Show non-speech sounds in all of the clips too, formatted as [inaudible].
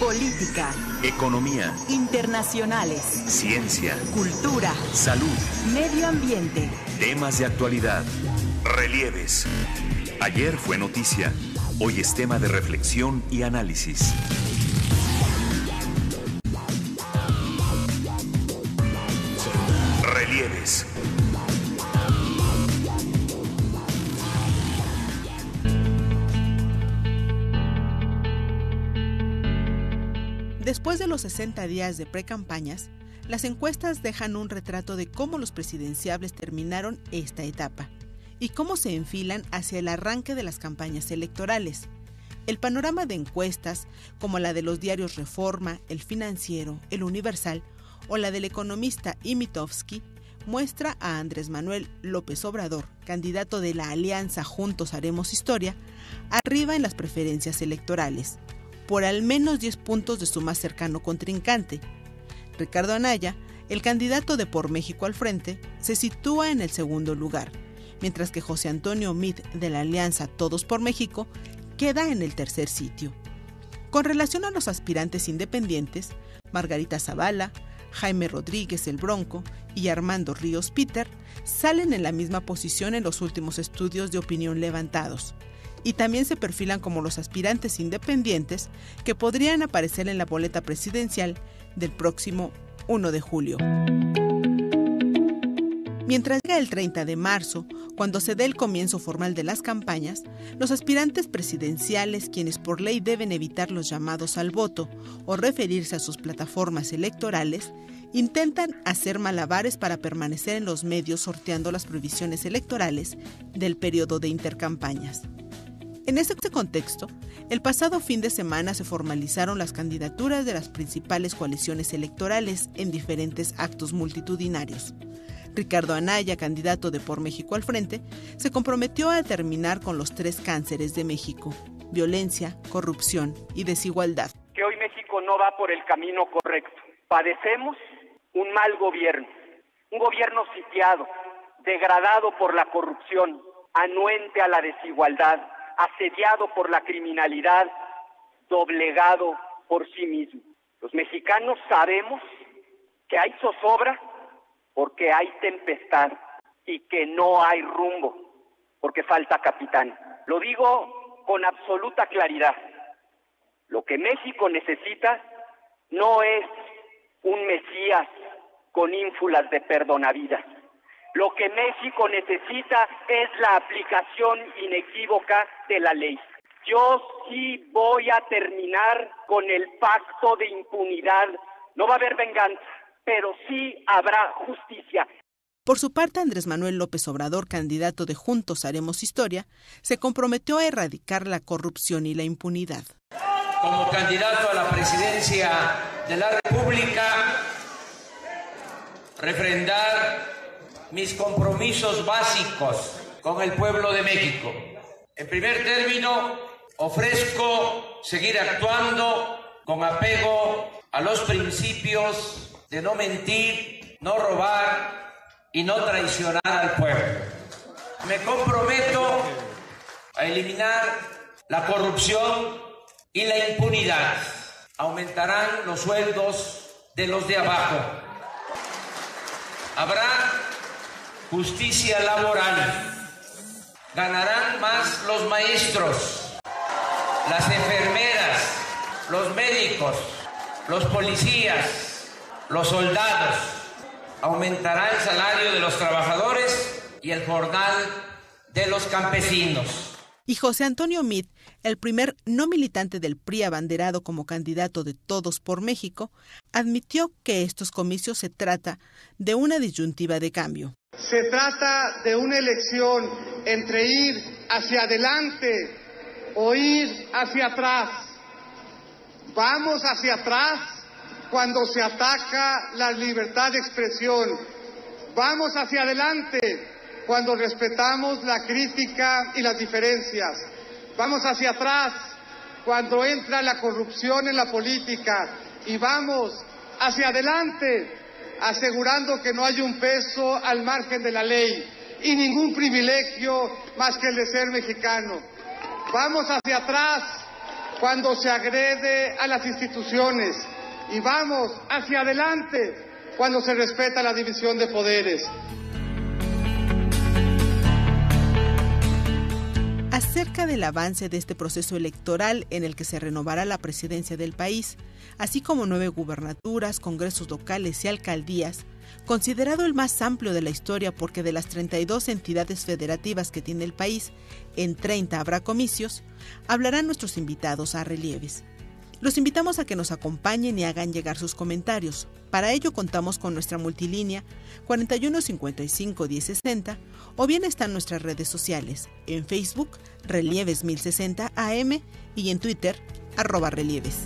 Política. Economía. Internacionales. Ciencia. Cultura. Salud. Medio ambiente. Temas de actualidad. Relieves. Ayer fue noticia. Hoy es tema de reflexión y análisis. Relieves. Después de los 60 días de precampañas, las encuestas dejan un retrato de cómo los presidenciables terminaron esta etapa y cómo se enfilan hacia el arranque de las campañas electorales. El panorama de encuestas, como la de los diarios Reforma, El Financiero, El Universal o la del economista Imitovsky, muestra a Andrés Manuel López Obrador, candidato de la alianza Juntos Haremos Historia, arriba en las preferencias electorales, por al menos 10 puntos de su más cercano contrincante. Ricardo Anaya, el candidato de Por México al frente, se sitúa en el segundo lugar, mientras que José Antonio Mid de la Alianza Todos por México queda en el tercer sitio. Con relación a los aspirantes independientes, Margarita Zavala, Jaime Rodríguez el Bronco y Armando Ríos Peter salen en la misma posición en los últimos estudios de opinión levantados, y también se perfilan como los aspirantes independientes que podrían aparecer en la boleta presidencial del próximo 1 de julio. Mientras llega el 30 de marzo, cuando se dé el comienzo formal de las campañas, los aspirantes presidenciales, quienes por ley deben evitar los llamados al voto o referirse a sus plataformas electorales, intentan hacer malabares para permanecer en los medios sorteando las prohibiciones electorales del periodo de intercampañas. En este contexto, el pasado fin de semana se formalizaron las candidaturas de las principales coaliciones electorales en diferentes actos multitudinarios. Ricardo Anaya, candidato de Por México al Frente, se comprometió a terminar con los tres cánceres de México, violencia, corrupción y desigualdad. Que hoy México no va por el camino correcto. Padecemos un mal gobierno, un gobierno sitiado, degradado por la corrupción, anuente a la desigualdad, asediado por la criminalidad, doblegado por sí mismo. Los mexicanos sabemos que hay zozobra porque hay tempestad y que no hay rumbo porque falta capitán. Lo digo con absoluta claridad. Lo que México necesita no es un Mesías con ínfulas de perdonavidas. Lo que México necesita es la aplicación inequívoca de la ley. Yo sí voy a terminar con el pacto de impunidad. No va a haber venganza, pero sí habrá justicia. Por su parte, Andrés Manuel López Obrador, candidato de Juntos Haremos Historia, se comprometió a erradicar la corrupción y la impunidad. Como candidato a la presidencia de la República, refrendar mis compromisos básicos con el pueblo de México. En primer término, ofrezco seguir actuando con apego a los principios de no mentir, no robar y no traicionar al pueblo. Me comprometo a eliminar la corrupción y la impunidad. Aumentarán los sueldos de los de abajo. Habrá justicia laboral. Ganarán más los maestros, las enfermeras, los médicos, los policías, los soldados. Aumentará el salario de los trabajadores y el jornal de los campesinos y José Antonio Meade, el primer no militante del PRI abanderado como candidato de Todos por México, admitió que estos comicios se trata de una disyuntiva de cambio. Se trata de una elección entre ir hacia adelante o ir hacia atrás. Vamos hacia atrás cuando se ataca la libertad de expresión. Vamos hacia adelante cuando respetamos la crítica y las diferencias. Vamos hacia atrás cuando entra la corrupción en la política y vamos hacia adelante asegurando que no hay un peso al margen de la ley y ningún privilegio más que el de ser mexicano. Vamos hacia atrás cuando se agrede a las instituciones y vamos hacia adelante cuando se respeta la división de poderes. acerca del avance de este proceso electoral en el que se renovará la presidencia del país, así como nueve gubernaturas, congresos locales y alcaldías, considerado el más amplio de la historia porque de las 32 entidades federativas que tiene el país, en 30 habrá comicios, hablarán nuestros invitados a relieves. Los invitamos a que nos acompañen y hagan llegar sus comentarios. Para ello contamos con nuestra multilínea 4155 1060 o bien están nuestras redes sociales en Facebook Relieves 1060 AM y en Twitter arroba relieves.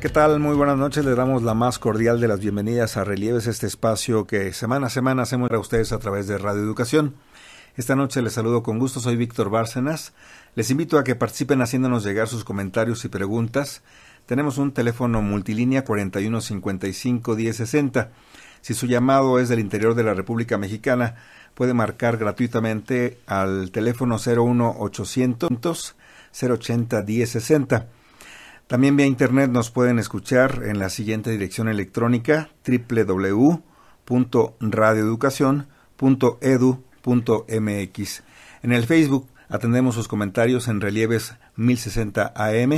¿Qué tal? Muy buenas noches. Les damos la más cordial de las bienvenidas a Relieves, este espacio que semana a semana hacemos para ustedes a través de Radio Educación. Esta noche les saludo con gusto, soy Víctor Bárcenas. Les invito a que participen haciéndonos llegar sus comentarios y preguntas. Tenemos un teléfono multilínea 4155-1060. Si su llamado es del interior de la República Mexicana, puede marcar gratuitamente al teléfono 01800 080 1060. También vía internet nos pueden escuchar en la siguiente dirección electrónica www.radioeducacion.edu en el Facebook atendemos sus comentarios en relieves 1060 AM.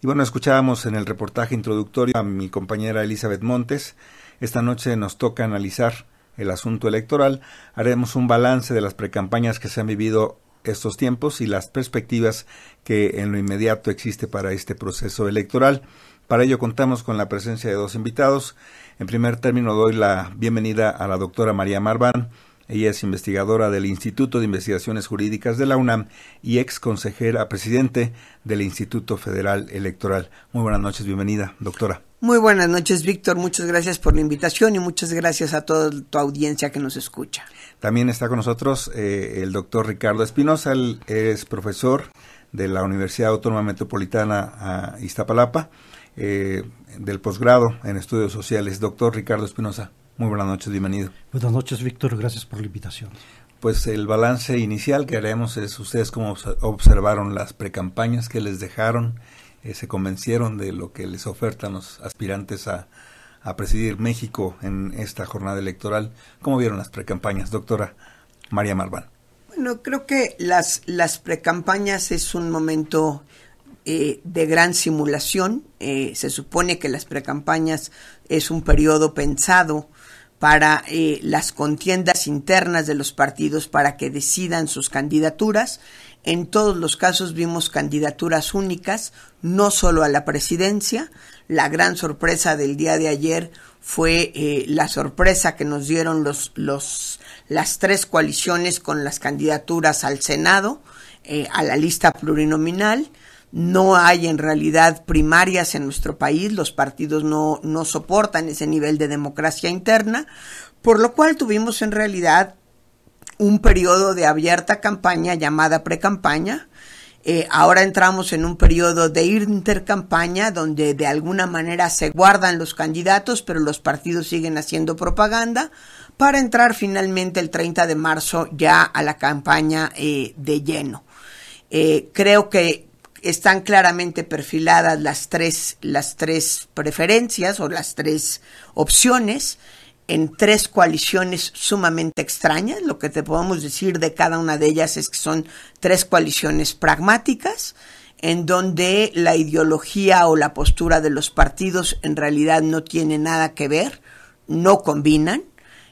Y bueno, escuchábamos en el reportaje introductorio a mi compañera Elizabeth Montes. Esta noche nos toca analizar el asunto electoral. Haremos un balance de las precampañas que se han vivido estos tiempos y las perspectivas que en lo inmediato existe para este proceso electoral. Para ello contamos con la presencia de dos invitados. En primer término doy la bienvenida a la doctora María Marván, ella es investigadora del Instituto de Investigaciones Jurídicas de la UNAM y ex consejera presidente del Instituto Federal Electoral. Muy buenas noches, bienvenida, doctora. Muy buenas noches, Víctor. Muchas gracias por la invitación y muchas gracias a toda tu audiencia que nos escucha. También está con nosotros eh, el doctor Ricardo Espinosa. Él es profesor de la Universidad Autónoma Metropolitana ah, Iztapalapa, eh, del posgrado en Estudios Sociales. Doctor Ricardo Espinosa. Muy buenas noches, bienvenido. Buenas noches, Víctor, gracias por la invitación. Pues el balance inicial que haremos es ustedes cómo observaron las precampañas que les dejaron, eh, se convencieron de lo que les ofertan los aspirantes a, presidir México en esta jornada electoral. ¿Cómo vieron las precampañas, doctora María Marván? Bueno, creo que las, las precampañas es un momento eh, de gran simulación. Eh, se supone que las precampañas es un periodo pensado para eh, las contiendas internas de los partidos para que decidan sus candidaturas. En todos los casos vimos candidaturas únicas, no solo a la presidencia. La gran sorpresa del día de ayer fue eh, la sorpresa que nos dieron los, los, las tres coaliciones con las candidaturas al Senado, eh, a la lista plurinominal no hay en realidad primarias en nuestro país, los partidos no, soportan ese nivel de democracia interna, por lo cual tuvimos en realidad un periodo de abierta campaña llamada precampaña. campaña eh, ahora entramos en un periodo de intercampaña donde de alguna manera se guardan los candidatos, pero los partidos siguen haciendo propaganda para entrar finalmente el 30 de marzo ya a la campaña eh, de lleno. Eh, creo que están claramente perfiladas las tres, las tres preferencias o las tres opciones en tres coaliciones sumamente extrañas. Lo que te podemos decir de cada una de ellas es que son tres coaliciones pragmáticas, en donde la ideología o la postura de los partidos en realidad no tiene nada que ver, no combinan.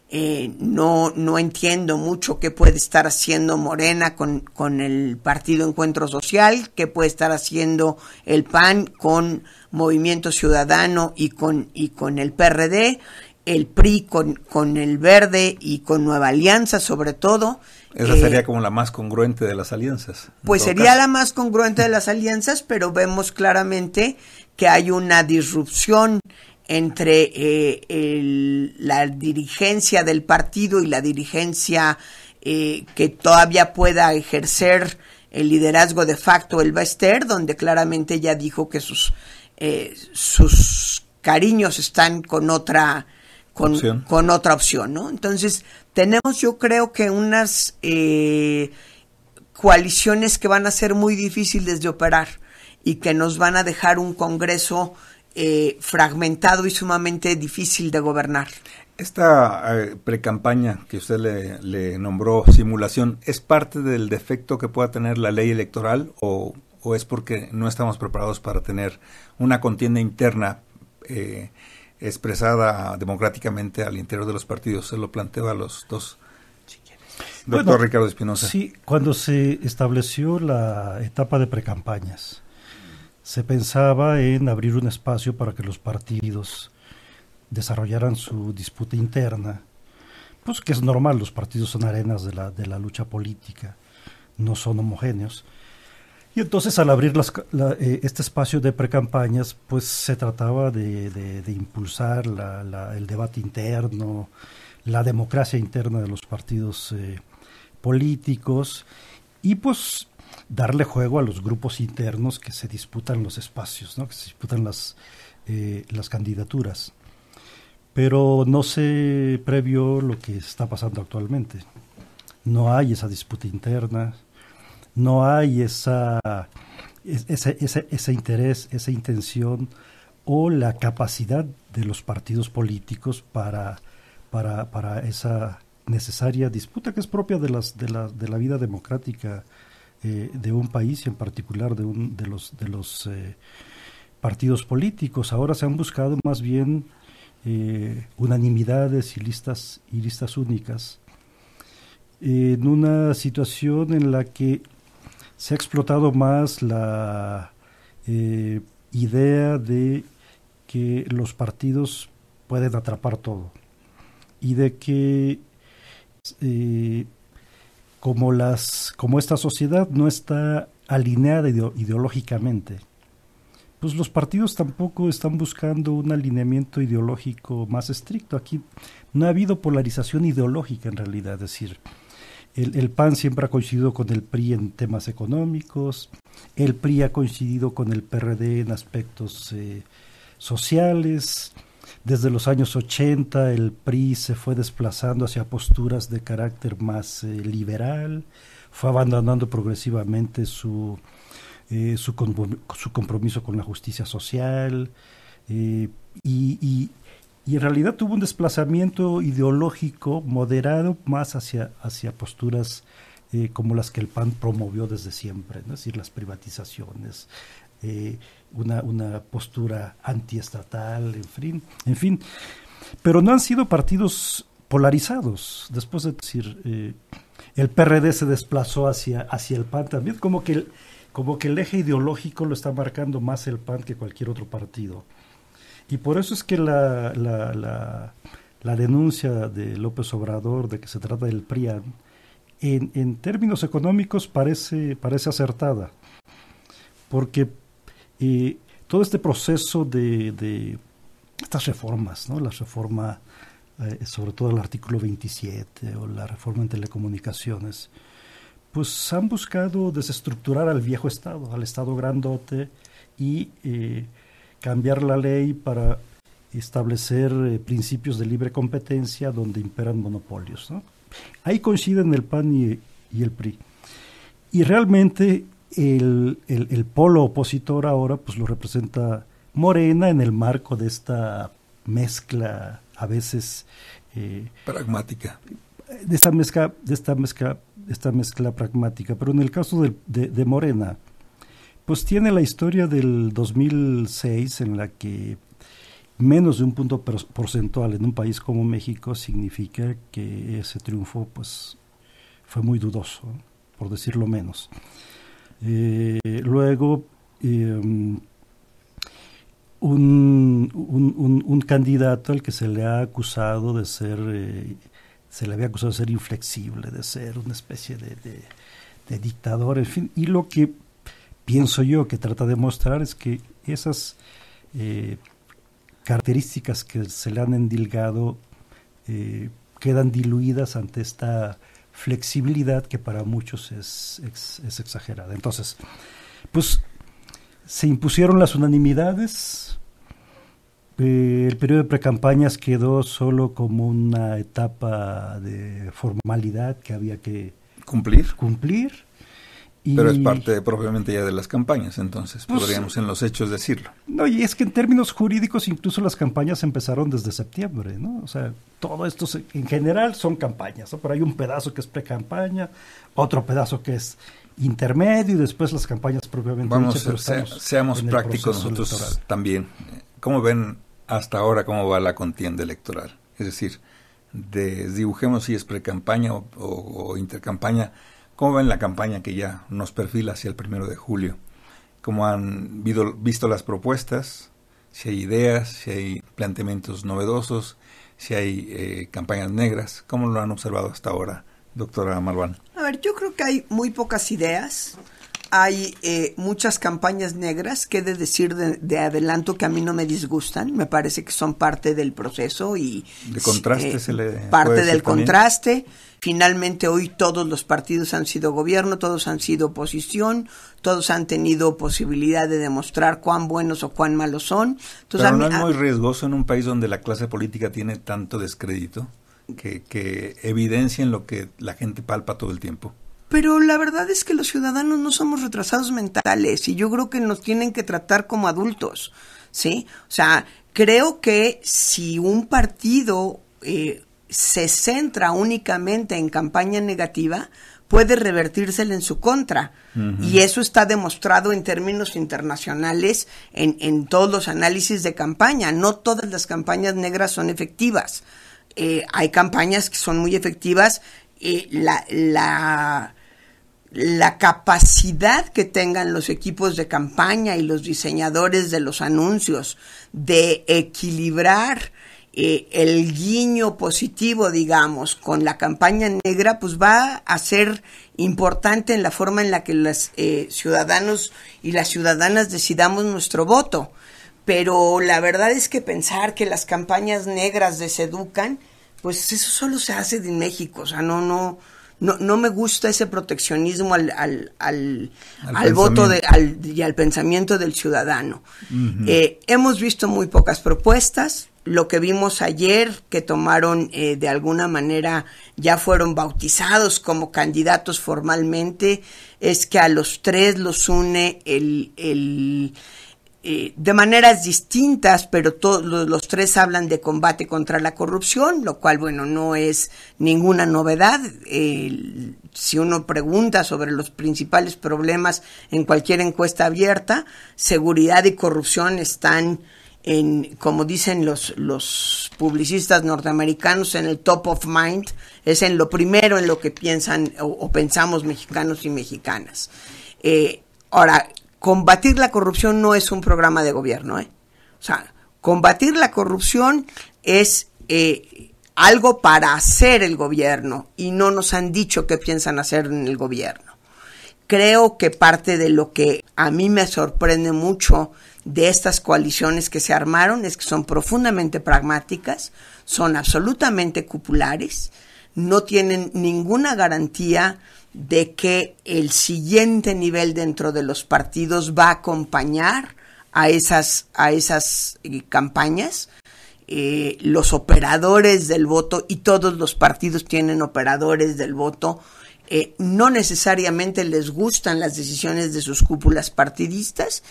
Eh, no, no entiendo mucho qué puede estar haciendo Morena con, con el Partido Encuentro Social, qué puede estar haciendo el PAN con Movimiento Ciudadano y con, y con el PRD, el PRI con, con el Verde y con Nueva Alianza sobre todo. Esa eh, sería como la más congruente de las alianzas. Pues sería la más congruente de las alianzas, pero vemos claramente que hay una disrupción entre eh, la dirigencia del partido y la dirigencia eh, que todavía pueda ejercer el liderazgo de facto el Bester, donde claramente ella dijo que sus, eh, sus cariños están con otra con, otra opción, Entonces, tenemos yo creo que unas coaliciones que van a ser muy difíciles de operar y que nos van a dejar un Congreso eh, fragmentado y sumamente difícil de gobernar. Esta eh, precampaña que usted le, nombró simulación, ¿es parte del defecto que pueda tener la ley electoral o, es porque no estamos preparados para tener una contienda interna eh, expresada democráticamente al interior de los partidos? Se lo planteo a los dos. Doctor Ricardo Espinosa. Sí, cuando se estableció la etapa de precampañas, se pensaba en abrir un espacio para que los partidos desarrollaran su disputa interna, pues que es normal, los partidos son arenas de la, lucha política, no son homogéneos. Y entonces al abrir eh, este espacio de precampañas, pues se trataba de, impulsar el debate interno, la democracia interna de los partidos eh, políticos y pues darle juego a los grupos internos que se disputan los espacios, ¿no? que se disputan las, eh, las candidaturas. Pero no se previo lo que está pasando actualmente. No hay esa disputa interna, no hay esa, ese, interés, esa intención o la capacidad de los partidos políticos para, para, para esa necesaria disputa que es propia de, las, de, la, de la vida democrática eh, de un país y en particular de, un, de los, de los eh, partidos políticos. Ahora se han buscado más bien eh, unanimidades y listas, y listas únicas en una situación en la que se ha explotado más la idea de que los partidos pueden atrapar todo y de que como, las, como esta sociedad no está alineada ideológicamente, pues los partidos tampoco están buscando un alineamiento ideológico más estricto. Aquí no ha habido polarización ideológica en realidad, es decir, el, PAN siempre ha coincidido con el PRI en temas económicos, el PRI ha coincidido con el PRD en aspectos eh, sociales, desde los años 80 el PRI se fue desplazando hacia posturas de carácter más eh, liberal, fue abandonando progresivamente su, eh, su, compromiso con la justicia social eh, y, en realidad tuvo un desplazamiento ideológico moderado más hacia, hacia posturas como las que el PAN promovió desde siempre, es decir, las privatizaciones, una, postura antiestatal, en fin, en fin. Pero no han sido partidos polarizados. Después de decir, eh, el PRD se desplazó hacia, hacia el PAN también, como que, el, como que el eje ideológico lo está marcando más el PAN que cualquier otro partido. Y por eso es que la, denuncia de López Obrador de que se trata del PRIAN, en, términos económicos parece, parece acertada, porque y todo este proceso de, estas reformas, ¿no? la reforma eh, sobre todo el artículo 27 o la reforma en telecomunicaciones, pues han buscado desestructurar al viejo Estado, al Estado grandote y eh, cambiar la ley para establecer eh, principios de libre competencia donde imperan monopolios. Ahí coinciden el PAN y el PRI. Y realmente el, el, polo opositor ahora pues lo representa Morena en el marco de esta mezcla a veces eh, pragmática de esta mezcla de esta mezcla esta mezcla pragmática pero en el caso de, de, Morena pues tiene la historia del 2006 en la que menos de un punto porcentual en un país como México significa que ese triunfo pues fue muy dudoso por decirlo menos eh, luego, em, un, un, candidato al que se le ha acusado de ser, eh, se le había acusado de ser inflexible, de ser una especie de, dictador, en fin. Y lo que pienso yo que trata de mostrar es que esas eh, características que se le han endilgado eh, quedan diluidas ante esta flexibilidad que para muchos es, exagerada. Entonces, pues se impusieron las unanimidades, eh, el periodo de precampañas quedó solo como una etapa de formalidad que había que cumplir. cumplir pero es parte propiamente ya de las campañas, entonces pues, podríamos en los hechos decirlo. No, y es que en términos jurídicos incluso las campañas empezaron desde septiembre, ¿no? O sea, todo esto en general son campañas, ¿no? pero hay un pedazo que es pre-campaña, otro pedazo que es intermedio y después las campañas propiamente. Vamos, seamos prácticos nosotros también. ¿Cómo ven hasta ahora cómo va la contienda electoral? Es decir, dibujemos si es pre-campaña o, o intercampaña ¿Cómo ven la campaña que ya nos perfila hacia el primero de julio? ¿Cómo han visto las propuestas? Si hay ideas, si hay planteamientos novedosos, si hay eh, campañas negras. ¿Cómo lo han observado hasta ahora, doctora Malván? A ver, yo creo que hay muy pocas ideas hay eh, muchas campañas negras que he de decir de, adelanto que a mí no me disgustan, me parece que son parte del proceso y de contraste se eh, parte del contraste. Finalmente hoy todos los partidos han sido gobierno, todos han sido oposición, todos han tenido posibilidad de demostrar cuán buenos o cuán malos son. no es muy riesgoso en un país donde la clase política tiene tanto descrédito que, que en lo que la gente palpa todo el tiempo. Pero la verdad es que los ciudadanos no somos retrasados mentales y yo creo que nos tienen que tratar como adultos, ¿sí? O sea, creo que si un partido eh, se centra únicamente en campaña negativa, puede revertírsela en su contra. Y eso está demostrado en términos internacionales en, en, todos los análisis de campaña. No todas las campañas negras son efectivas. Eh, hay campañas que son muy efectivas. Eh, la la capacidad que tengan los equipos de campaña y los diseñadores de los anuncios de equilibrar eh, el guiño positivo, digamos, con la campaña negra, pues va a ser importante en la forma en la que los eh, ciudadanos y las ciudadanas decidamos nuestro voto. Pero la verdad es que pensar que las campañas negras deseducan, pues eso solo se hace en México, o sea, no, no, no, no me gusta ese proteccionismo al, al, al, voto de, y al pensamiento del ciudadano. Eh, hemos visto muy pocas propuestas. Lo que vimos ayer, que tomaron eh, de alguna manera, ya fueron bautizados como candidatos formalmente, es que a los tres los une el eh, de maneras distintas, pero todos los, tres hablan de combate contra la corrupción, lo cual, bueno, no es ninguna novedad. si uno pregunta sobre los principales problemas en cualquier encuesta abierta, seguridad y corrupción están en, como dicen los, los publicistas norteamericanos, en el top of mind, es en lo primero en lo que piensan o, pensamos mexicanos y mexicanas. Eh, ahora, combatir la corrupción no es un programa de gobierno. ¿eh? O sea, combatir la corrupción es eh, algo para hacer el gobierno y no nos han dicho qué piensan hacer en el gobierno. Creo que parte de lo que a mí me sorprende mucho de estas coaliciones que se armaron es que son profundamente pragmáticas, son absolutamente cupulares, no tienen ninguna garantía de que el siguiente nivel dentro de los partidos va a acompañar a esas, a esas eh, campañas. Eh, los operadores del voto, y todos los partidos tienen operadores del voto, eh, no necesariamente les gustan las decisiones de sus cúpulas partidistas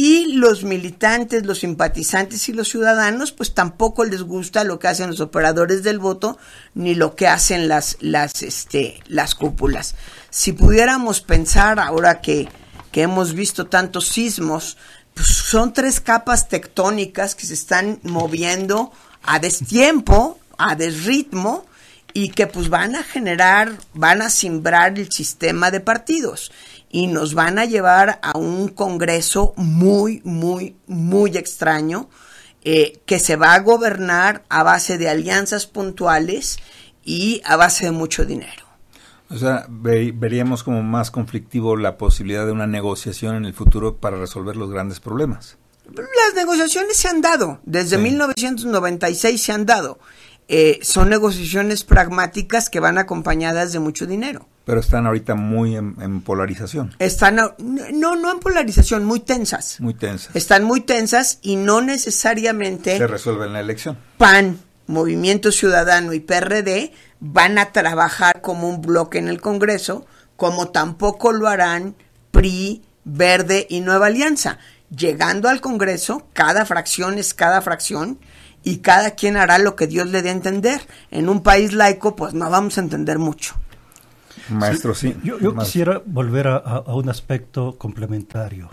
y los militantes, los simpatizantes y los ciudadanos, pues tampoco les gusta lo que hacen los operadores del voto ni lo que hacen las, las, este, las cúpulas. Si pudiéramos pensar ahora que, que hemos visto tantos sismos, pues son tres capas tectónicas que se están moviendo a destiempo, a desritmo, y que pues van a generar, van a simbrar el sistema de partidos y nos van a llevar a un Congreso muy, muy, muy extraño eh, que se va a gobernar a base de alianzas puntuales y a base de mucho dinero. O sea, veríamos como más conflictivo la posibilidad de una negociación en el futuro para resolver los grandes problemas. Las negociaciones se han dado, desde 1996 se han dado. Eh, son negociaciones pragmáticas que van acompañadas de mucho dinero. Pero están ahorita muy en, polarización. Están, no, no en polarización, muy tensas. Muy tensas. Están muy tensas y no necesariamente... Se en la elección. PAN, Movimiento Ciudadano y PRD van a trabajar como un bloque en el Congreso, como tampoco lo harán PRI, Verde y Nueva Alianza. Llegando al Congreso, cada fracción es cada fracción y cada quien hará lo que Dios le dé a entender. En un país laico, pues no vamos a entender mucho. Maestro, sí. Yo, quisiera volver a, un aspecto complementario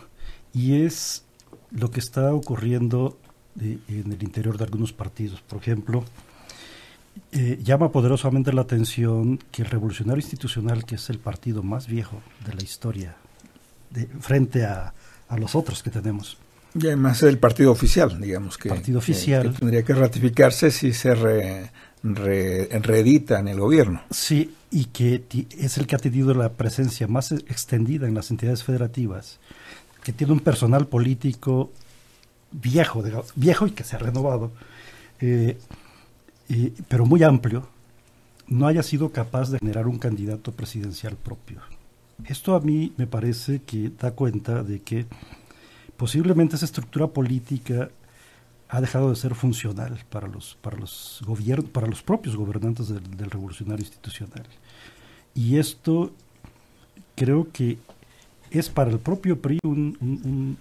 y es lo que está ocurriendo eh, en el interior de algunos partidos. Por ejemplo, eh, llama poderosamente la atención que el Revolucionario Institucional, que es el partido más viejo de la historia, frente a, los otros que tenemos, y además el partido oficial, digamos que, partido oficial. tendría que ratificarse si se reedita en el gobierno. Sí, y que es el que ha tenido la presencia más e-, extendida en las entidades federativas, que tiene un personal político viejo, viejo y que se ha renovado, eh, pero muy amplio, no haya sido capaz de generar un candidato presidencial propio. Esto a mí me parece que da cuenta de que posiblemente esa estructura política ha dejado de ser funcional para los para los gobiernos para los propios gobernantes del revolucionario institucional y esto creo que es para el propio PRI un,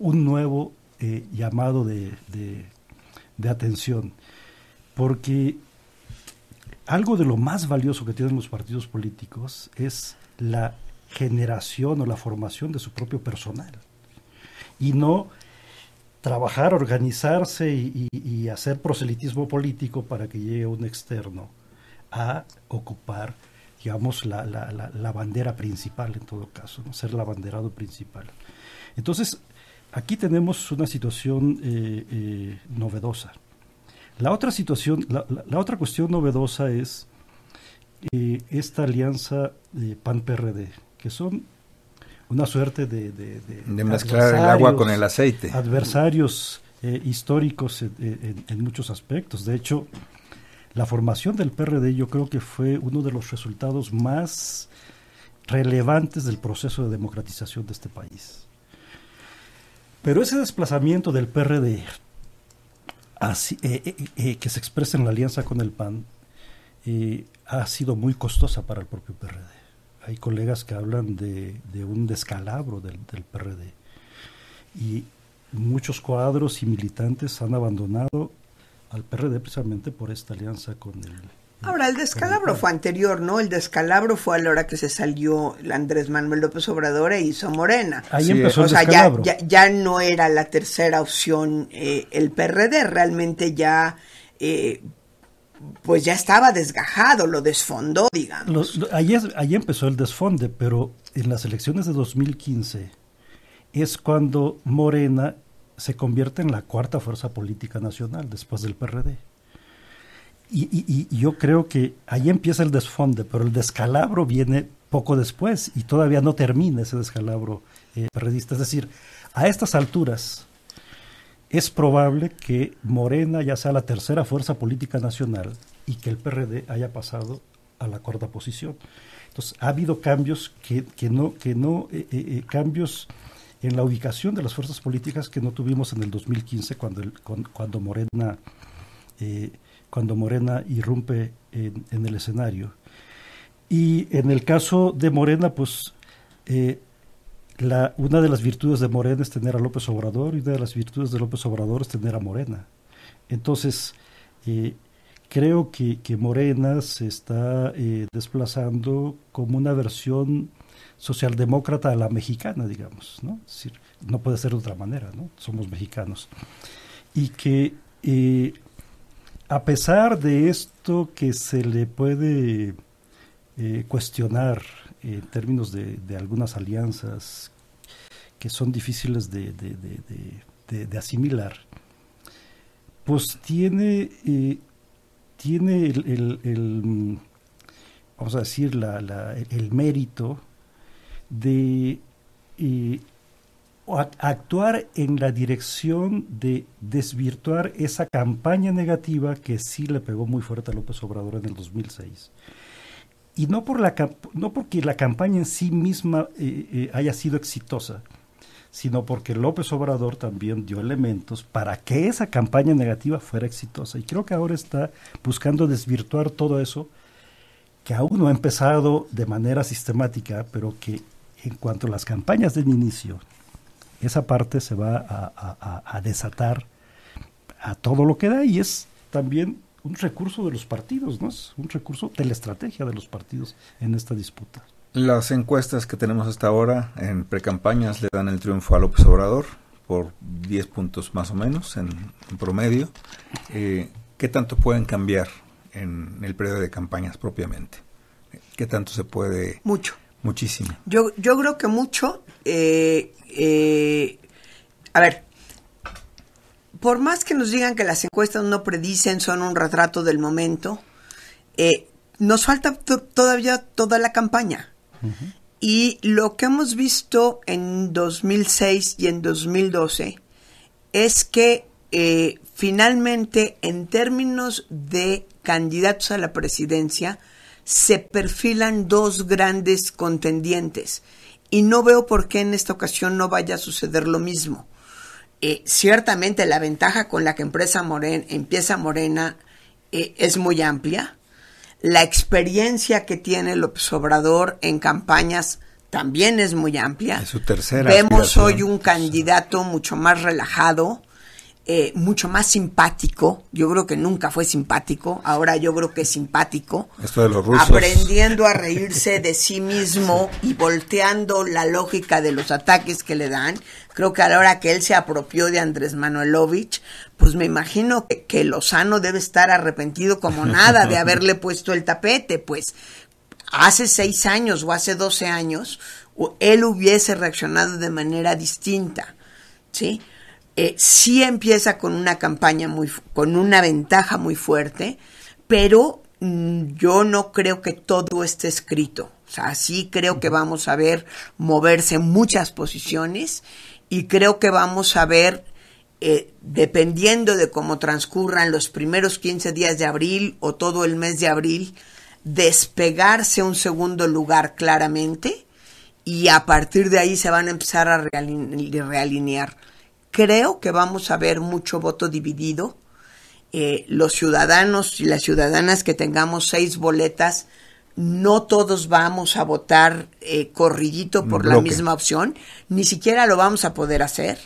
nuevo eh, llamado de, atención, porque algo de lo más valioso que tienen los partidos políticos es la generación o la formación de su propio personal. Y no trabajar, organizarse y hacer proselitismo político para que llegue un externo a ocupar digamos, la, la, la, bandera principal en todo caso, ¿no? ser la banderado principal. Entonces, aquí tenemos una situación eh, eh, novedosa. La otra situación, la, la otra cuestión novedosa es eh, esta alianza PAN-PRD, que son una suerte de... De, mezclar el agua con el aceite. Adversarios históricos en, muchos aspectos. De hecho, la formación del PRD yo creo que fue uno de los resultados más relevantes del proceso de democratización de este país. Pero ese desplazamiento del PRD eh, eh, eh, que se expresa en la alianza con el PAN ha sido muy costosa para el propio PRD. Hay colegas que hablan de, un descalabro del, del PRD. Y muchos cuadros y militantes han abandonado al PRD precisamente por esta alianza con el... Ahora, el descalabro fue anterior, ¿no? El descalabro fue a la hora que se salió Andrés Manuel López Obrador e hizo Morena. Ahí empezó el descalabro. Ya, ya, ya, no era la tercera opción eh, el PRD, realmente ya... Eh, pues ya estaba desgajado, lo desfondó, digamos. ahí, ahí empezó el desfonde, pero en las elecciones de 2015 es cuando Morena se convierte en la cuarta fuerza política nacional después del PRD. Y, yo creo que ahí empieza el desfonde, pero el descalabro viene poco después y todavía no termina ese descalabro eh, Es decir, a estas alturas es probable que Morena ya sea la tercera fuerza política nacional y que el PRD haya pasado a la cuarta posición. Entonces, ha habido cambios que, no, que no eh, eh, eh, cambios en la ubicación de las fuerzas políticas que no tuvimos en el 2015 cuando, cuando Morena eh, cuando Morena irrumpe en, el escenario. Y en el caso de Morena, pues eh, una de las virtudes de Morena es tener a López Obrador y una de las virtudes de López Obrador es tener a Morena. Entonces, eh, creo que, Morena se está desplazando como una versión socialdemócrata a la mexicana, digamos, ¿no? no puede ser de otra manera, ¿no? Somos mexicanos. Y que eh, a pesar de esto que se le puede eh, cuestionar en términos de, algunas alianzas que son difíciles de, asimilar, pues tiene, eh, tiene vamos a decir, el mérito de eh, actuar en la dirección de desvirtuar esa campaña negativa que sí le pegó muy fuerte a López Obrador en el 2006. Y no, por la, no porque la campaña en sí misma eh, eh, haya sido exitosa, sino porque López Obrador también dio elementos para que esa campaña negativa fuera exitosa. Y creo que ahora está buscando desvirtuar todo eso que aún no ha empezado de manera sistemática, pero que en cuanto a las campañas del inicio, esa parte se va a, desatar a todo lo que da y es también un recurso de los partidos, ¿no? Es un recurso de la estrategia de los partidos en esta disputa. Las encuestas que tenemos hasta ahora en precampañas le dan el triunfo a López Obrador por 10 puntos más o menos en, promedio. Eh, ¿Qué tanto pueden cambiar en el periodo de campañas propiamente? ¿Qué tanto se puede... Mucho Muchísimo. Yo, yo creo que mucho, eh, eh, a ver, por más que nos digan que las encuestas no predicen, son un retrato del momento, eh, nos falta todavía toda la campaña. Y lo que hemos visto en 2006 y en 2012 es que finalmente en términos de candidatos a la presidencia, se perfilan dos grandes contendientes y no veo por qué en esta ocasión no vaya a suceder lo mismo. Eh, ciertamente la ventaja con la que empresa Morena, empieza Morena eh, es muy amplia. La experiencia que tiene el Obrador en campañas también es muy amplia. Vemos hoy un candidato mucho más relajado, eh, mucho más simpático. Yo creo que nunca fue simpático, ahora yo creo que es simpático. Aprendiendo a [laughs] reírse de sí mismo y volteando la lógica de los ataques que le dan. Creo que a la hora que él se apropió de Andrés Manuelovich, pues me imagino que, que Lozano debe estar arrepentido como nada de haberle [laughs] puesto el tapete, pues. Hace seis años o hace doce años, él hubiese reaccionado de manera distinta, ¿sí? eh, sí empieza con una campaña muy, con una ventaja muy fuerte, pero mm, yo no creo que todo esté escrito. O sea, sí creo que vamos a ver moverse muchas posiciones y creo que vamos a ver eh, dependiendo de cómo transcurran los primeros 15 días de abril o todo el mes de abril, despegarse un segundo lugar claramente y a partir de ahí se van a empezar a realinear creo que vamos a ver mucho voto dividido. Eh, los ciudadanos y las ciudadanas que tengamos seis boletas, no todos vamos a votar eh, corridito por la misma opción, ni siquiera lo vamos a poder hacer.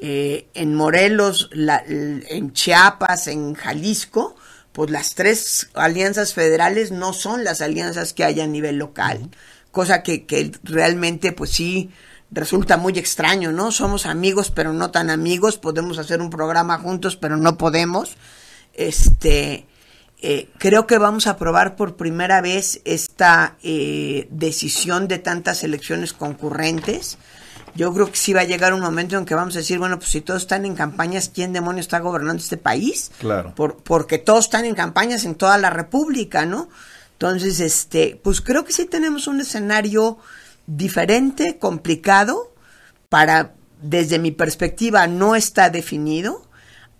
Eh, en Morelos, en Chiapas, en Jalisco, pues las tres alianzas federales no son las alianzas que hay a nivel local, cosa que realmente pues sí resulta muy extraño, ¿no? Somos amigos, pero no tan amigos, podemos hacer un programa juntos, pero no podemos. Este, eh, creo que vamos a aprobar por primera vez esta eh, decisión de tantas elecciones concurrentes. Yo creo que sí va a llegar un momento en que vamos a decir, bueno, pues si todos están en campañas, ¿quién demonio está gobernando este país? Claro. porque todos están en campañas en toda la República, ¿no? Entonces, este, pues creo que sí tenemos un escenario diferente, complicado, para, desde mi perspectiva, no está definido,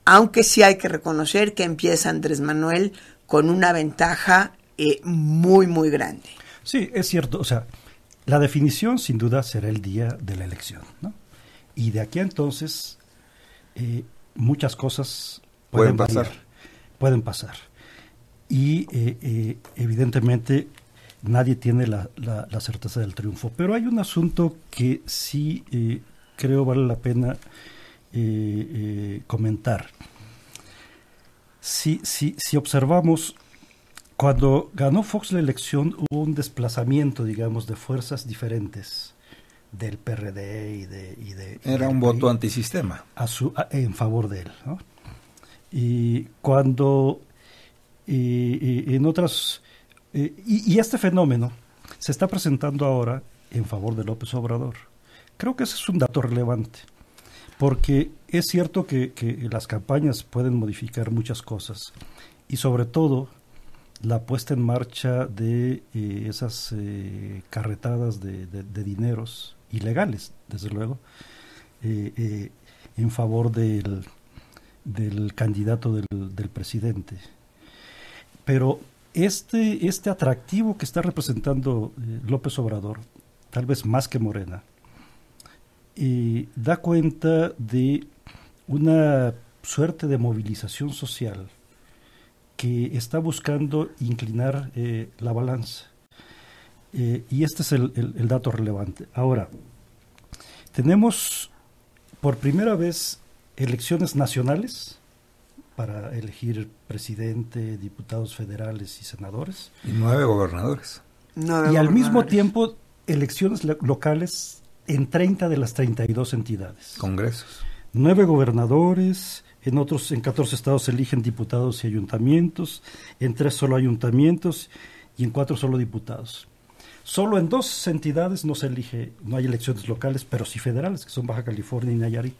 aunque sí hay que reconocer que empieza Andrés Manuel con una ventaja eh, muy, muy grande. Sí, es cierto, o sea, la definición sin duda será el día de la elección, ¿no? Y de aquí a entonces, eh, muchas cosas pueden, pasar. pueden pasar. Y eh, evidentemente nadie tiene la, la, certeza del triunfo. Pero hay un asunto que sí eh, creo vale la pena eh, eh, comentar. Si, si, si observamos, cuando ganó Fox la elección hubo un desplazamiento, digamos, de fuerzas diferentes del PRD y de... de Era un voto antisistema. en favor de él. Y cuando en otras eh, y, este fenómeno se está presentando ahora en favor de López Obrador. Creo que ese es un dato relevante, porque es cierto que, las campañas pueden modificar muchas cosas, y sobre todo la puesta en marcha de eh, esas eh, carretadas de, dineros ilegales, desde luego, en favor del, candidato del, del, presidente. Pero este, este atractivo que está representando eh, López Obrador, tal vez más que Morena, da cuenta de una suerte de movilización social que está buscando inclinar eh, la balanza. Eh, y este es el dato relevante. Ahora, tenemos por primera vez elecciones nacionales para elegir presidente, diputados federales y senadores. Y nueve gobernadores. y al mismo tiempo elecciones locales en 30 de las 32 entidades. Congresos. Nueve gobernadores, en otros, en 14 estados se eligen diputados y ayuntamientos, en tres solo ayuntamientos y en cuatro solo diputados. Solo en dos entidades no se elige, no hay elecciones locales, pero sí federales, que son Baja California y Nayarit.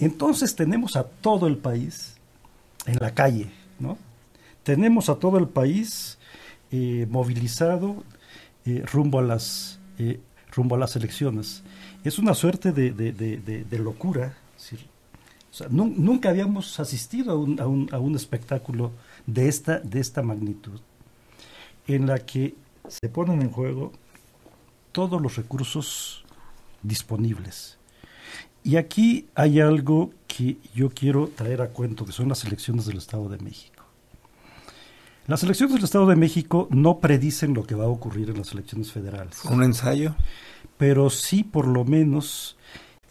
Entonces tenemos a todo el país en la calle. ¿no? Tenemos a todo el país eh, movilizado eh, rumbo, a las, eh, rumbo a las elecciones. Es una suerte de, locura. nunca habíamos asistido a un, a, un, a un, espectáculo de esta, de esta magnitud, en la que se ponen en juego todos los recursos disponibles. Y aquí hay algo que yo quiero traer a cuento, que son las elecciones del Estado de México. Las elecciones del Estado de México no predicen lo que va a ocurrir en las elecciones federales. ¿Un ensayo? Pero sí, por lo menos,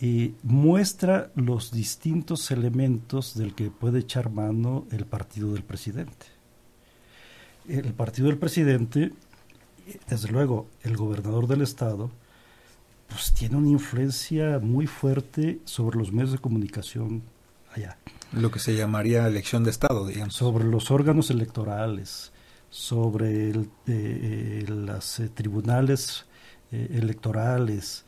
eh, muestra los distintos elementos del que puede echar mano el partido del presidente. El partido del presidente, desde luego, el gobernador del Estado, pues tiene una influencia muy fuerte sobre los medios de comunicación allá. Lo que se llamaría elección de Estado, digamos. Sobre los órganos electorales, sobre el, eh, eh, las eh, tribunales electorales.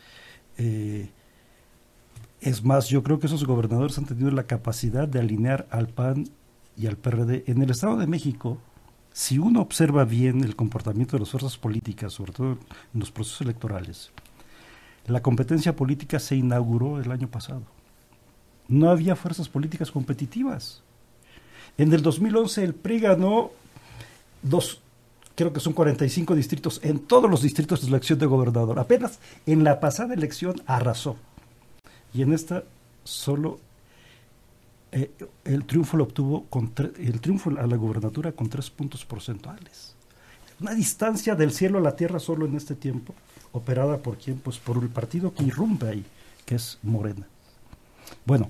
es más, yo creo que esos gobernadores han tenido la capacidad de alinear al PAN y al PRD. En el Estado de México, si uno observa bien el comportamiento de las fuerzas políticas, sobre todo en los procesos electorales, la competencia política se inauguró el año pasado. No había fuerzas políticas competitivas. En el 2011 el PRI ganó dos, creo que son 45 distritos, en todos los distritos de elección de gobernador. Apenas en la pasada elección arrasó. Y en esta solo eh, el triunfo lo obtuvo el triunfo a la gobernatura con tres puntos porcentuales. Una distancia del cielo a la tierra solo en este tiempo operada por quién? Pues por el partido que irrumpe ahí, que es Morena. Bueno,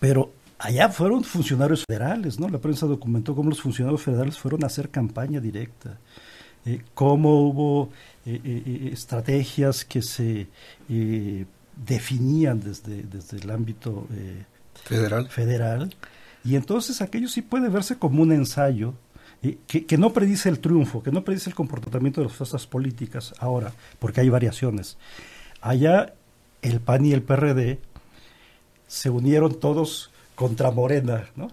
pero allá fueron funcionarios federales, ¿no? La prensa documentó cómo los funcionarios federales fueron a hacer campaña directa, eh, cómo hubo eh, eh, estrategias que se definían desde, desde el ámbito federal. federal. Y entonces aquello sí puede verse como un ensayo que, no predice el triunfo, que no predice el comportamiento de las fuerzas políticas ahora, porque hay variaciones. Allá el PAN y el PRD se unieron todos contra Morena, ¿no?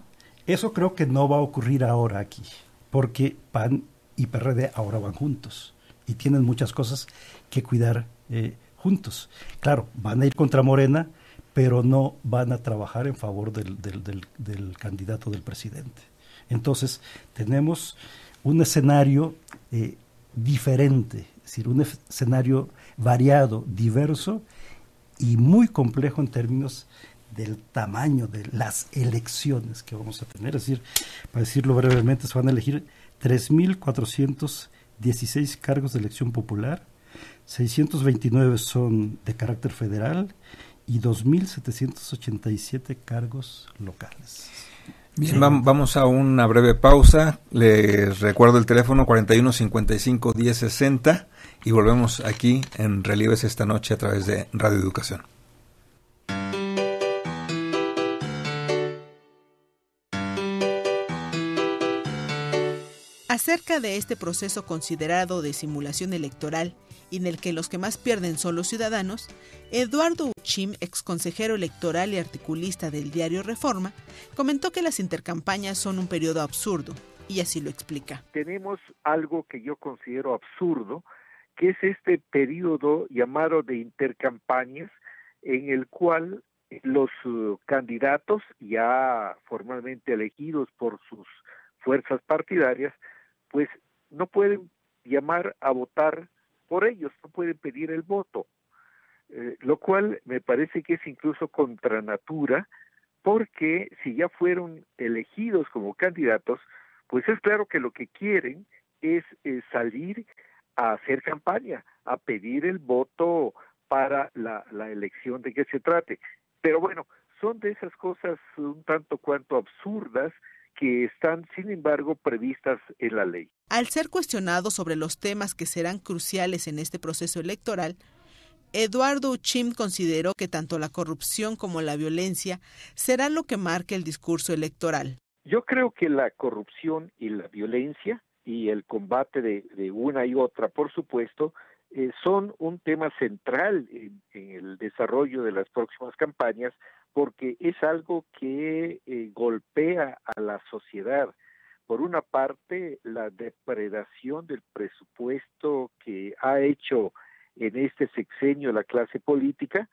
Eso creo que no va a ocurrir ahora aquí, porque PAN y PRD ahora van juntos y tienen muchas cosas que cuidar eh, juntos. Claro, van a ir contra Morena, pero no van a trabajar en favor del candidato del presidente. Entonces, tenemos un escenario eh, diferente, es decir, un escenario variado, diverso y muy complejo en términos del tamaño de las elecciones que vamos a tener. Es decir, para decirlo brevemente, se van a elegir 3.416 cargos de elección popular, 629 son de carácter federal y 2.787 cargos locales. Bien, vamos a una breve pausa. Les recuerdo el teléfono 41 55 10 60 y volvemos aquí en Relieves esta noche a través de Radio Educación. Acerca de este proceso considerado de simulación electoral y en el que los que más pierden son los ciudadanos, Eduardo Uchim, ex consejero electoral y articulista del diario Reforma, comentó que las intercampañas son un periodo absurdo, y así lo explica. Tenemos algo que yo considero absurdo, que es este periodo llamado de intercampañas, en el cual los eh, candidatos ya formalmente elegidos por sus fuerzas partidarias, pues no pueden llamar a votar por ellos, no pueden pedir el voto, eh, lo cual me parece que es incluso contra natura, porque si ya fueron elegidos como candidatos, pues es claro que lo que quieren es eh, salir a hacer campaña, a pedir el voto para la, la elección de que se trate. Pero bueno, son de esas cosas un tanto cuanto absurdas que están, sin embargo, previstas en la ley. Al ser cuestionado sobre los temas que serán cruciales en este proceso electoral, Eduardo Uchim consideró que tanto la corrupción como la violencia serán lo que marque el discurso electoral. Yo creo que la corrupción y la violencia y el combate de, una y otra, por supuesto, eh, son un tema central en el desarrollo de las próximas campañas porque es algo que eh, golpea a la sociedad. Por una parte, la depredación del presupuesto que ha hecho en este sexenio la clase política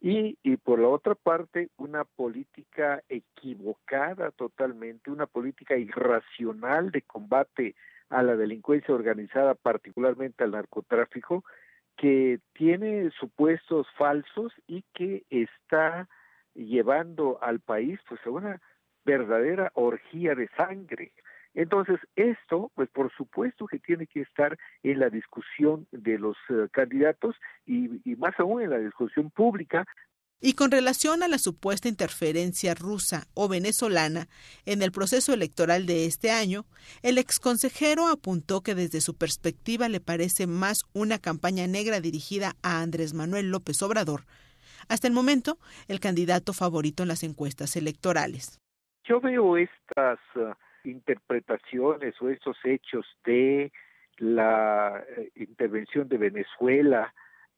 y, y por la otra parte, una política equivocada totalmente, una política irracional de combate a la delincuencia organizada, particularmente al narcotráfico, que tiene supuestos falsos y que está llevando al país pues a una verdadera orgía de sangre. Entonces, esto, pues por supuesto que tiene que estar en la discusión de los eh, candidatos y, y más aún en la discusión pública. Y con relación a la supuesta interferencia rusa o venezolana en el proceso electoral de este año, el exconsejero apuntó que desde su perspectiva le parece más una campaña negra dirigida a Andrés Manuel López Obrador hasta el momento, el candidato favorito en las encuestas electorales. Yo veo estas eh, interpretaciones o estos hechos de la eh, intervención de Venezuela,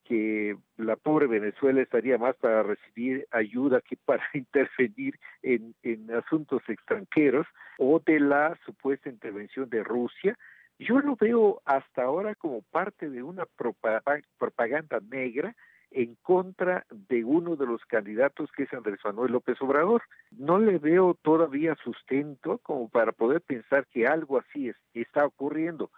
que la pobre Venezuela estaría más para recibir ayuda que para [laughs] intervenir en, asuntos extranjeros, o de la supuesta intervención de Rusia. Yo lo veo hasta ahora como parte de una propaganda negra en contra de uno de los candidatos que es Andrés Manuel López Obrador. No le veo todavía sustento como para poder pensar que algo así está ocurriendo.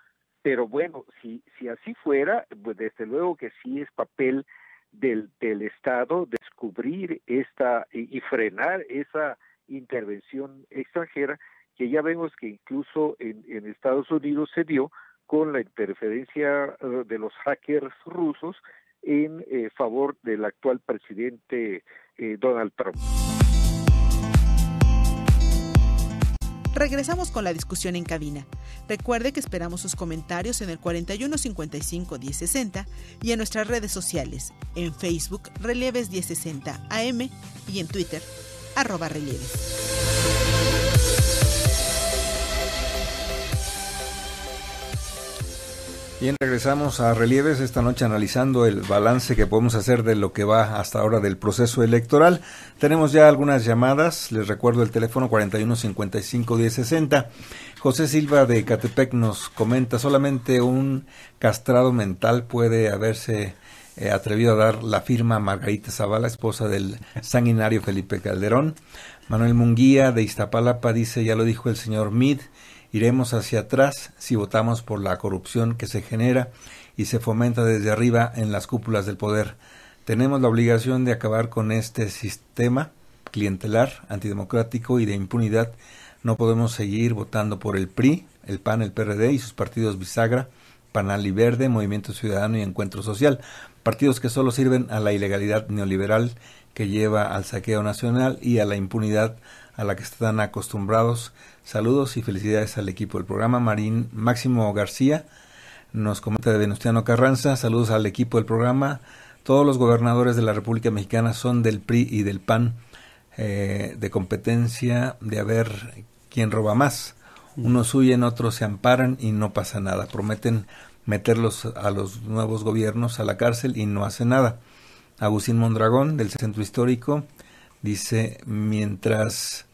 Pero bueno, si, si así fuera, pues desde luego que sí es papel del, del Estado descubrir esta y, frenar esa intervención extranjera que ya vemos que incluso en Estados Unidos se dio con la interferencia eh, de los hackers rusos en eh, favor del actual presidente eh, Donald Trump. Regresamos con la discusión en cabina. Recuerde que esperamos sus comentarios en el 4155-1060 y en nuestras redes sociales, en Facebook Relieves 1060 AM y en Twitter, arroba Relieves. Bien, regresamos a Relieves esta noche analizando el balance que podemos hacer de lo que va hasta ahora del proceso electoral. Tenemos ya algunas llamadas, les recuerdo el teléfono 41551060. José Silva de Catepec nos comenta, solamente un castrado mental puede haberse eh, atrevido a dar la firma a Margarita Zavala, esposa del sanguinario Felipe Calderón. Manuel Munguía de Iztapalapa dice, ya lo dijo el señor Mid, Iremos hacia atrás si votamos por la corrupción que se genera y se fomenta desde arriba en las cúpulas del poder. Tenemos la obligación de acabar con este sistema clientelar, antidemocrático y de impunidad. No podemos seguir votando por el PRI, el PAN, el PRD y sus partidos bisagra, Panal y Verde, Movimiento Ciudadano y Encuentro Social, partidos que solo sirven a la ilegalidad neoliberal que lleva al saqueo nacional y a la impunidad a la que están acostumbrados Saludos y felicidades al equipo del programa. Marín Máximo García nos comenta de Venustiano Carranza. Saludos al equipo del programa. Todos los gobernadores de la República Mexicana son del PRI y del PAN eh, de competencia de a ver quién roba más. Unos huyen, otros se amparan y no pasa nada. Prometen meterlos a los nuevos gobiernos a la cárcel y no hace nada. Agustín Mondragón, del Centro Histórico, dice, mientras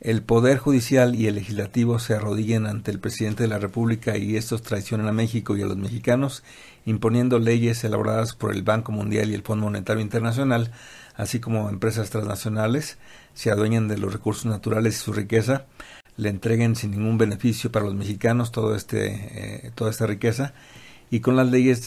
el Poder Judicial y el Legislativo se arrodillen ante el presidente de la República y estos traicionan a México y a los mexicanos, imponiendo leyes elaboradas por el Banco Mundial y el Fondo Monetario Internacional, así como empresas transnacionales, se adueñan de los recursos naturales y su riqueza, le entreguen sin ningún beneficio para los mexicanos este, eh, toda esta riqueza, y con las leyes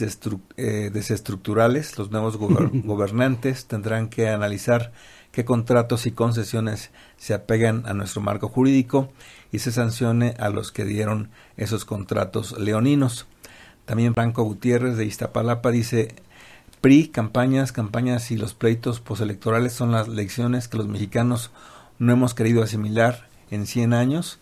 eh, desestructurales, los nuevos [laughs] gobernantes tendrán que analizar qué contratos y concesiones se apegan a nuestro marco jurídico y se sancione a los que dieron esos contratos leoninos. También Franco Gutiérrez de Iztapalapa dice PRI, campañas, campañas y los pleitos postelectorales son las lecciones que los mexicanos no hemos querido asimilar en 100 años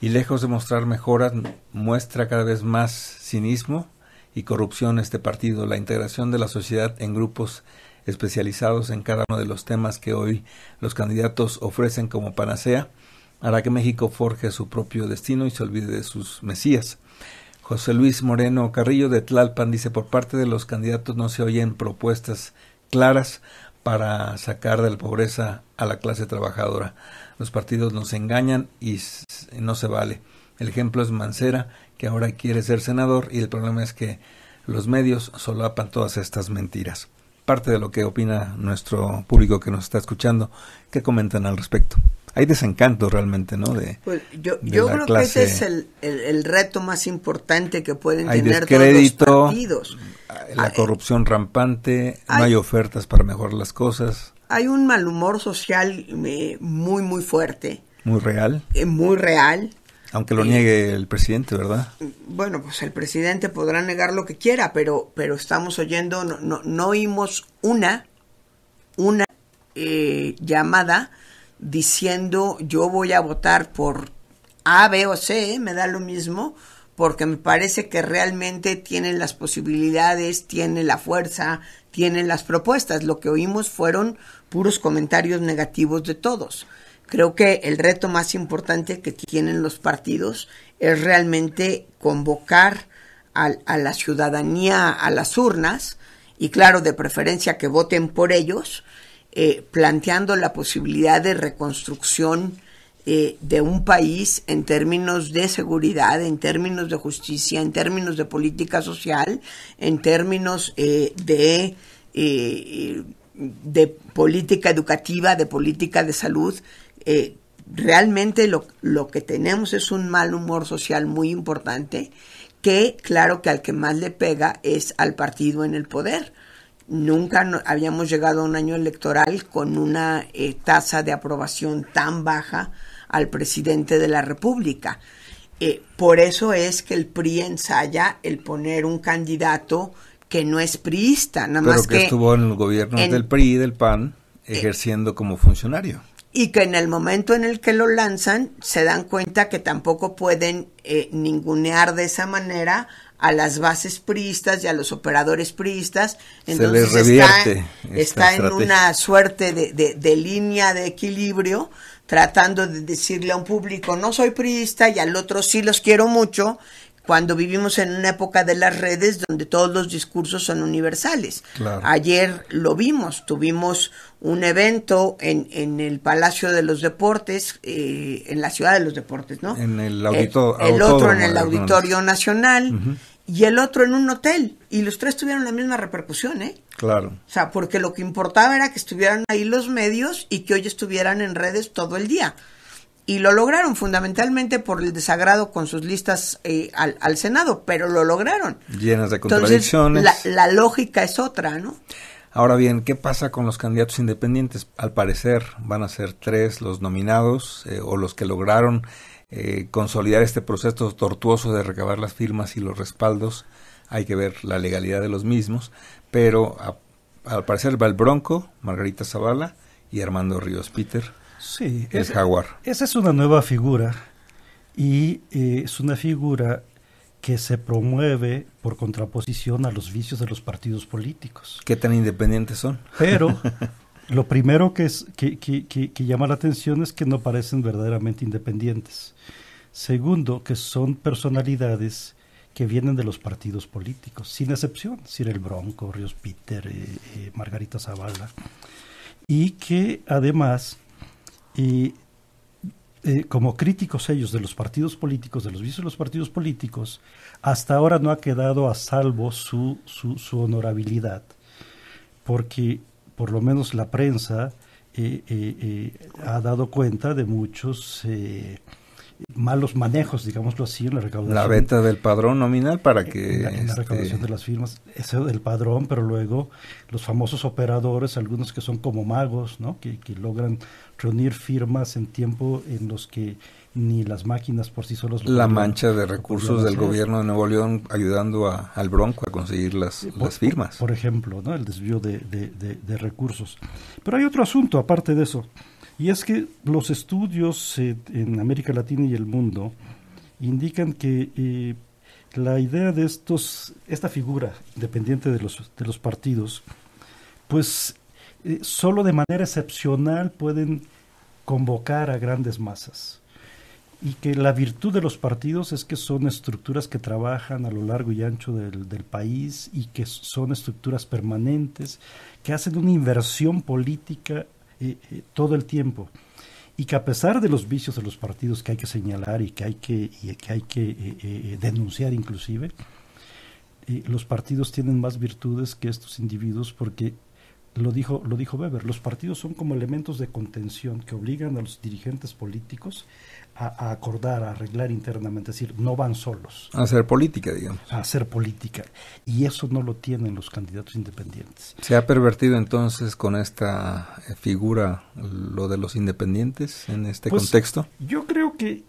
y lejos de mostrar mejoras muestra cada vez más cinismo y corrupción este partido. La integración de la sociedad en grupos especializados en cada uno de los temas que hoy los candidatos ofrecen como panacea, hará que México forje su propio destino y se olvide de sus mesías. José Luis Moreno Carrillo de Tlalpan dice por parte de los candidatos no se oyen propuestas claras para sacar de la pobreza a la clase trabajadora. Los partidos nos engañan y no se vale. El ejemplo es Mancera, que ahora quiere ser senador y el problema es que los medios solapan todas estas mentiras parte de lo que opina nuestro público que nos está escuchando. ¿Qué comentan al respecto? Hay desencanto realmente, ¿no? De, pues yo, yo creo que ese es el, reto más importante que pueden tener todos los partidos. La ah, eh, corrupción rampante, no hay ofertas para mejorar las cosas. Hay un mal humor social eh, muy, muy fuerte. Muy real. Es eh, muy real. Aunque lo eh, niegue el presidente, ¿verdad? Bueno, pues el presidente podrá negar lo que quiera, pero, pero estamos oyendo, no, no, no oímos una, una eh, llamada diciendo yo voy a votar por A, B o C, eh, me da lo mismo, porque me parece que realmente tienen las posibilidades, tienen la fuerza, tienen las propuestas. Lo que oímos fueron puros comentarios negativos de todos. Creo que el reto más importante que tienen los partidos es realmente convocar a, la ciudadanía a las urnas y claro, de preferencia que voten por ellos, eh, planteando la posibilidad de reconstrucción eh, de un país en términos de seguridad, en términos de justicia, en términos de política social, en términos eh, de política educativa, de política de salud, eh, realmente lo, que tenemos es un mal humor social muy importante que claro que al que más le pega es al partido en el poder. Nunca habíamos llegado a un año electoral con una eh, tasa de aprobación tan baja al presidente de la República. Eh, por eso es que el PRI ensaya el poner un candidato que no es priista, nada más que, estuvo en los gobiernos del PRI y del PAN ejerciendo como funcionario y que en el momento en el que lo lanzan se dan cuenta que tampoco pueden eh, ningunear de esa manera a las bases priistas y a los operadores priistas. Entonces está, está en una suerte de, de, de, línea de equilibrio tratando de decirle a un público no soy priista y al otro sí los quiero mucho cuando vivimos en una época de las redes donde todos los discursos son universales. Ayer lo vimos, tuvimos un evento en, el Palacio de los Deportes, eh, en la Ciudad de los Deportes, ¿no? En el eh, auditorio. El, el otro en el Auditorio Nacional. y el otro en un hotel. Y los tres tuvieron la misma repercusión, ¿eh? Claro. O sea, porque lo que importaba era que estuvieran ahí los medios y que hoy estuvieran en redes todo el día y lo lograron fundamentalmente por el desagrado con sus listas eh, al, Senado, pero lo lograron. Llenas de contradicciones. la, lógica es otra, ¿no? Ahora bien, ¿qué pasa con los candidatos independientes? Al parecer van a ser tres los nominados eh, o los que lograron eh, consolidar este proceso tortuoso de recabar las firmas y los respaldos. Hay que ver la legalidad de los mismos, pero al parecer va el Bronco, Margarita Zavala y Armando Ríos Peter Sí, es, jaguar. Esa es una nueva figura y eh, es una figura que se promueve por contraposición a los vicios de los partidos políticos. ¿Qué tan independientes son? Pero [laughs] lo primero que, que, llama la atención es que no parecen verdaderamente independientes. Segundo, que son personalidades que vienen de los partidos políticos, sin excepción, sin El Bronco, Ríos Peter, eh, eh, Margarita Zavala, y que además y eh, como críticos ellos de los partidos políticos, de los vicios de los partidos políticos, hasta ahora no ha quedado a salvo su, su, honorabilidad, porque por lo menos la prensa eh, eh, ha dado cuenta de muchos malos manejos, digámoslo así, en la recaudación. La venta del padrón nominal para que... En la, este, recaudación de las firmas, ese del padrón, pero luego los famosos operadores, algunos que son como magos, ¿no? que logran reunir firmas en tiempo en los que ni las máquinas por sí solos... La mancha de recursos del gobierno de Nuevo León ayudando al Bronco a conseguir las, eh, firmas. Por ejemplo, el desvío de, recursos. Pero hay otro asunto aparte de eso, y es que los estudios eh, en América Latina y el mundo indican que eh, la idea de estos, esta figura dependiente de los, de los partidos, pues eh, solo de manera excepcional pueden convocar a grandes masas. Y que la virtud de los partidos es que son estructuras que trabajan a lo largo y ancho del, país y que son estructuras permanentes, que hacen una inversión política eh, eh, todo el tiempo. Y que a pesar de los vicios de los partidos que hay que señalar y que hay que, y que, hay que denunciar inclusive, los partidos tienen más virtudes que estos individuos porque lo dijo, lo dijo Weber, los partidos son como elementos de contención que obligan a los dirigentes políticos a, acordar, a arreglar internamente, es decir, no van solos. A hacer política, digamos. A hacer política. Y eso no lo tienen los candidatos independientes. ¿Se ha pervertido entonces con esta eh, figura lo de los independientes en este pues, contexto? Yo creo que,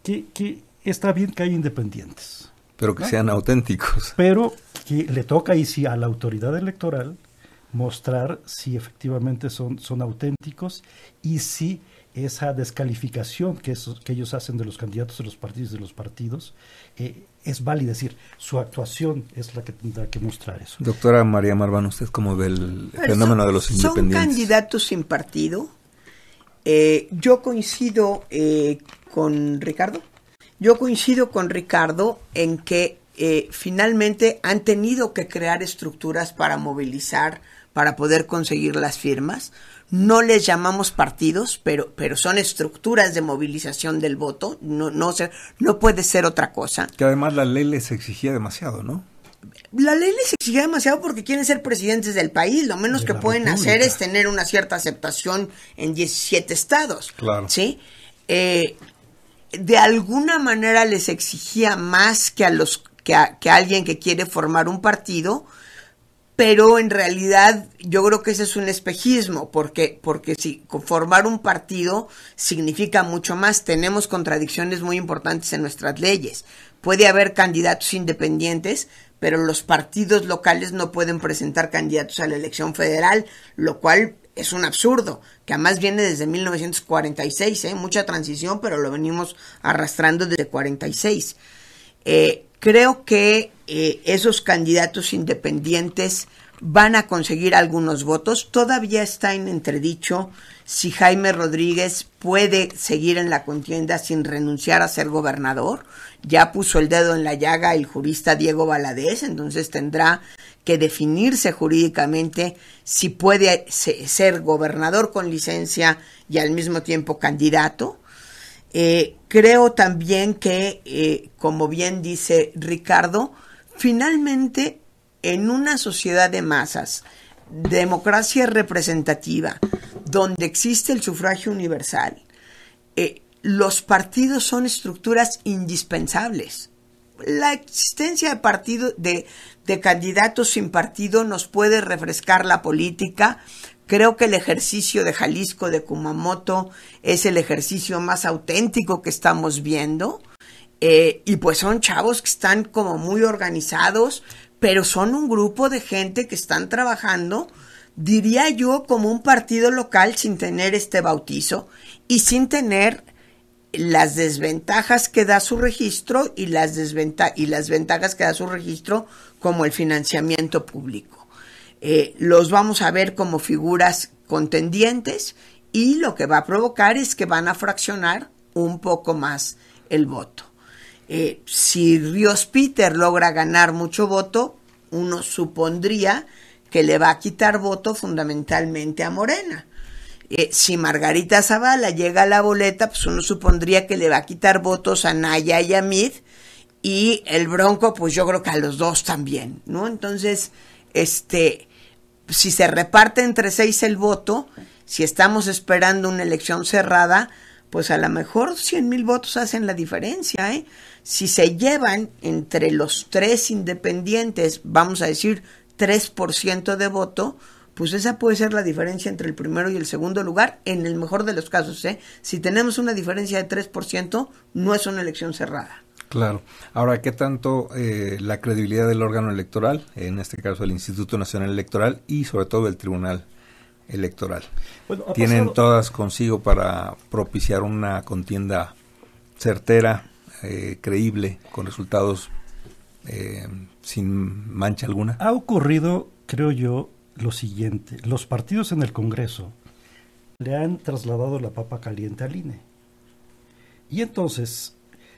está bien que haya independientes. Pero que sean auténticos. Pero que le toca y si a la autoridad electoral mostrar si efectivamente son, son auténticos y si esa descalificación que, que ellos hacen de los candidatos de los partidos de los partidos eh, es válida, es decir, su actuación es la que tendrá que mostrar eso. Doctora María Marván, usted como del fenómeno de los independientes. Son candidatos sin partido. Eh, yo coincido eh, con Ricardo. Yo coincido con Ricardo en que finalmente han tenido que crear estructuras para movilizar para poder conseguir las firmas. No les llamamos partidos, pero, pero son estructuras de movilización del voto. No, no, se, no puede ser otra cosa. Que además la ley les exigía demasiado, ¿no? la ley les exigía demasiado porque quieren ser presidentes del país. Lo menos que pueden hacer es tener una cierta aceptación en 17 estados. Claro. ¿sí? Eh, de alguna manera les exigía más que a los que a, que alguien que quiere formar un partido pero en realidad yo creo que ese es un espejismo, porque, porque si formar un partido significa mucho más, tenemos contradicciones muy importantes en nuestras leyes. Puede haber candidatos independientes, pero los partidos locales no pueden presentar candidatos a la elección federal, lo cual es un absurdo, que además viene desde 1946, ¿eh? mucha transición, pero lo venimos arrastrando desde 46. Eh, creo que eh, esos candidatos independientes van a conseguir algunos votos. Todavía está en entredicho si Jaime Rodríguez puede seguir en la contienda sin renunciar a ser gobernador. Ya puso el dedo en la llaga el jurista Diego Baladés entonces tendrá que definirse jurídicamente si puede ser gobernador con licencia y al mismo tiempo candidato. Eh, creo también que, eh, como bien dice Ricardo, Finalmente, en una sociedad de masas, democracia representativa, donde existe el sufragio universal, eh, los partidos son estructuras indispensables. La existencia de, partido, de candidatos sin partido nos puede refrescar la política. Creo que el ejercicio de Jalisco, de Kumamoto, es el ejercicio más auténtico que estamos viendo eh, y pues son chavos que están como muy organizados, pero son un grupo de gente que están trabajando, diría yo, como un partido local sin tener este bautizo y sin tener las desventajas que da su registro y las, desventa y las ventajas que da su registro como el financiamiento público. Eh, los vamos a ver como figuras contendientes y lo que va a provocar es que van a fraccionar un poco más el voto. Eh, si Ríos Peter logra ganar mucho voto, uno supondría que le va a quitar voto fundamentalmente a Morena. Eh, si Margarita Zavala llega a la boleta, pues uno supondría que le va a quitar votos a Naya y a Mid, y el Bronco, pues yo creo que a los dos también, ¿no? Entonces, este, si se reparte entre seis el voto, si estamos esperando una elección cerrada, pues a lo mejor 100 mil votos hacen la diferencia, ¿eh? Si se llevan entre los tres independientes, vamos a decir 3% de voto, pues esa puede ser la diferencia entre el primero y el segundo lugar, en el mejor de los casos. ¿eh? Si tenemos una diferencia de 3%, no es una elección cerrada. Claro. Ahora, ¿qué tanto eh, la credibilidad del órgano electoral, en este caso el Instituto Nacional Electoral y sobre todo el Tribunal Electoral, tienen todas consigo para propiciar una contienda certera eh, creíble, con resultados eh, sin mancha alguna? Ha ocurrido, creo yo, lo siguiente. Los partidos en el Congreso le han trasladado la papa caliente al INE. Y entonces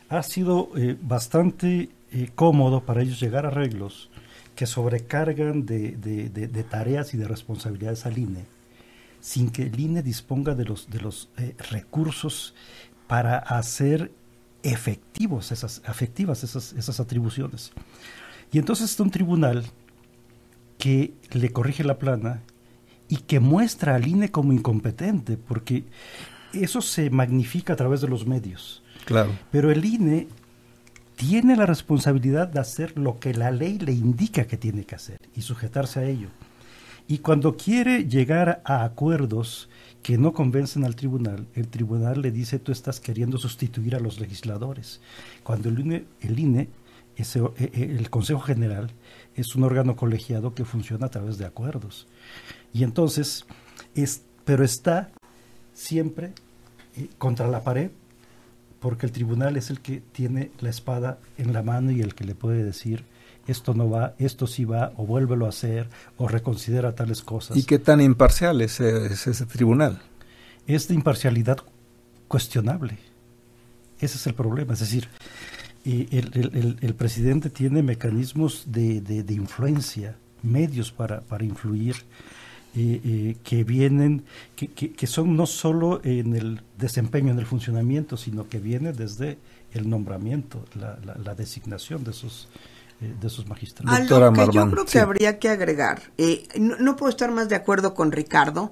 ha sido eh, bastante cómodo para ellos llegar a arreglos que sobrecargan de, tareas y de responsabilidades al INE sin que el INE disponga de los, de los recursos para hacer efectivos esas, efectivas esas, esas atribuciones. Y entonces está un tribunal que le corrige la plana y que muestra al INE como incompetente, porque eso se magnifica a través de los medios. Claro. Pero el INE tiene la responsabilidad de hacer lo que la ley le indica que tiene que hacer y sujetarse a ello. Y cuando quiere llegar a acuerdos que no convencen al tribunal, el tribunal le dice tú estás queriendo sustituir a los legisladores. Cuando el INE, el, INE, eh, eh, el Consejo General, es un órgano colegiado que funciona a través de acuerdos. Y entonces, es, pero está siempre eh, contra la pared porque el tribunal es el que tiene la espada en la mano y el que le puede decir esto no va, esto sí va, o vuélvelo a hacer, o reconsidera tales cosas. ¿Y qué tan imparcial es, ese tribunal? Es de imparcialidad cuestionable. Ese es el problema. Es decir, eh, el, el, el, presidente tiene mecanismos de, de, influencia, medios para, para influir. Eh, eh, que vienen, que, que, son no solo en el desempeño, en el funcionamiento, sino que viene desde el nombramiento, la, la, la designación de esos, eh, de sus magistrados. lo que yo creo que habría que agregar, eh, no, puedo estar más de acuerdo con Ricardo,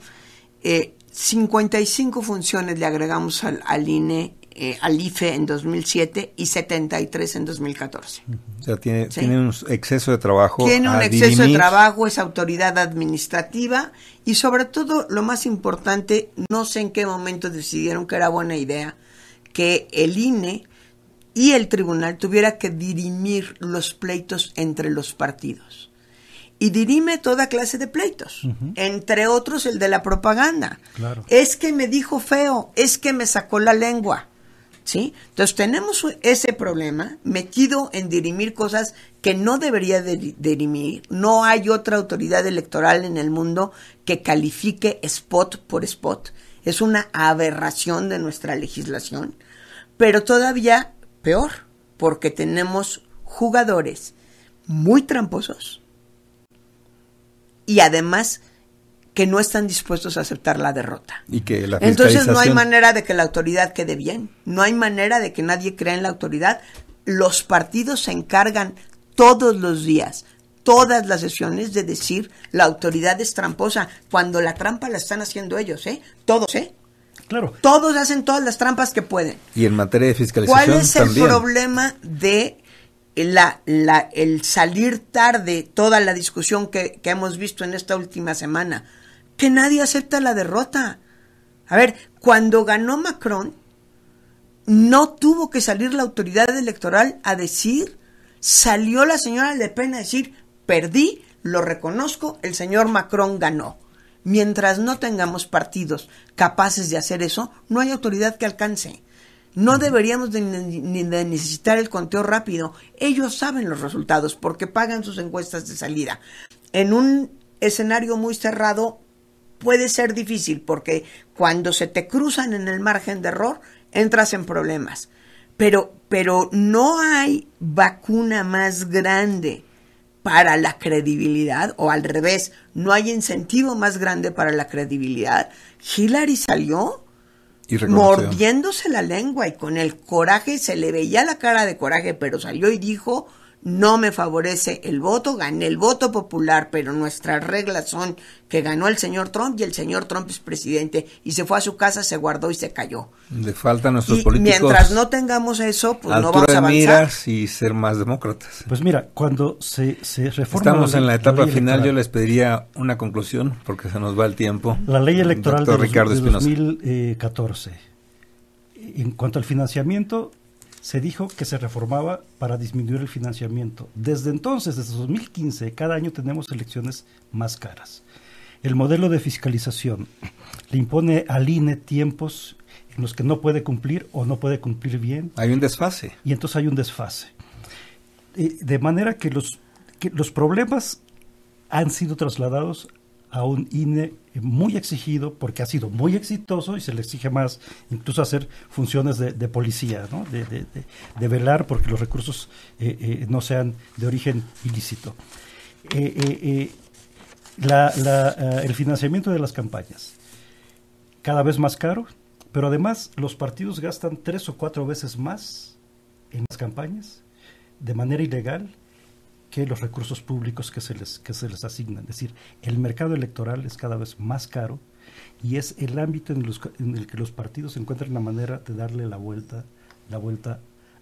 55 eh, funciones le agregamos al, al INE, al IFE en 2007 y 73 en 2014. O sea, tiene, tiene un exceso de trabajo. Tiene un exceso de trabajo, es autoridad administrativa y sobre todo, lo más importante, no sé en qué momento decidieron que era buena idea que el INE y el tribunal tuviera que dirimir los pleitos entre los partidos. Y dirime toda clase de pleitos, entre otros el de la propaganda. Es que me dijo feo, es que me sacó la lengua. ¿Sí? Entonces tenemos ese problema metido en dirimir cosas que no debería dirimir. No hay otra autoridad electoral en el mundo que califique spot por spot. Es una aberración de nuestra legislación. Pero todavía peor, porque tenemos jugadores muy tramposos y además que no están dispuestos a aceptar la derrota. Entonces no hay manera de que la autoridad quede bien, no hay manera de que nadie crea en la autoridad. Los partidos se encargan todos los días, todas las sesiones de decir la autoridad es tramposa, cuando la trampa la están haciendo ellos, ¿eh? Todos, ¿eh? Todos hacen todas las trampas que pueden. Y en materia de fiscalización. ¿Cuál es el problema de la, el salir tarde, toda la discusión que, que hemos visto en esta última semana? Que nadie acepta la derrota. A ver, cuando ganó Macron, no tuvo que salir la autoridad electoral a decir, salió la señora Le Pen a decir, perdí, lo reconozco, el señor Macron ganó. Mientras no tengamos partidos capaces de hacer eso, no hay autoridad que alcance. No deberíamos de, ni necesitar el conteo rápido. Ellos saben los resultados porque pagan sus encuestas de salida. En un escenario muy cerrado puede ser difícil porque cuando se te cruzan en el margen de error, entras en problemas. Pero, pero no hay vacuna más grande para la credibilidad, o al revés, no hay incentivo más grande para la credibilidad. Hillary salió mordiéndose la lengua y con el coraje, se le veía la cara de coraje, pero salió y dijo, no me favorece el voto, gané el voto popular, pero nuestras reglas son que ganó el señor Trump y el señor Trump es presidente y se fue a su casa, se guardó y se cayó. Le faltan nuestros y Mientras no tengamos eso, pues no vamos a avanzar. y ser más demócratas. Pues mira, cuando se, se Estamos en la etapa final, yo les pediría una conclusión porque se nos va el tiempo. La ley electoral de 2014. Eh, en cuanto al financiamiento, se dijo que se reformaba para disminuir el financiamiento. Desde entonces, desde 2015, cada año tenemos elecciones más caras. El modelo de fiscalización le impone al INE tiempos en los que no puede cumplir o no puede cumplir bien. Hay un desfase. Y entonces hay un desfase. Eh, de manera que los, los problemas han sido trasladados a un INE muy exigido porque ha sido muy exitoso y se le exige más incluso hacer funciones de, policía, de, de, velar porque los recursos eh, eh, no sean de origen ilícito. Eh, el financiamiento de las campañas, cada vez más caro, pero además los partidos gastan tres o cuatro veces más en las campañas de manera ilegal que los recursos públicos que se les, que se les asignan. Es decir, el mercado electoral es cada vez más caro y es el ámbito en, el que los partidos encuentran la manera de darle la vuelta, la vuelta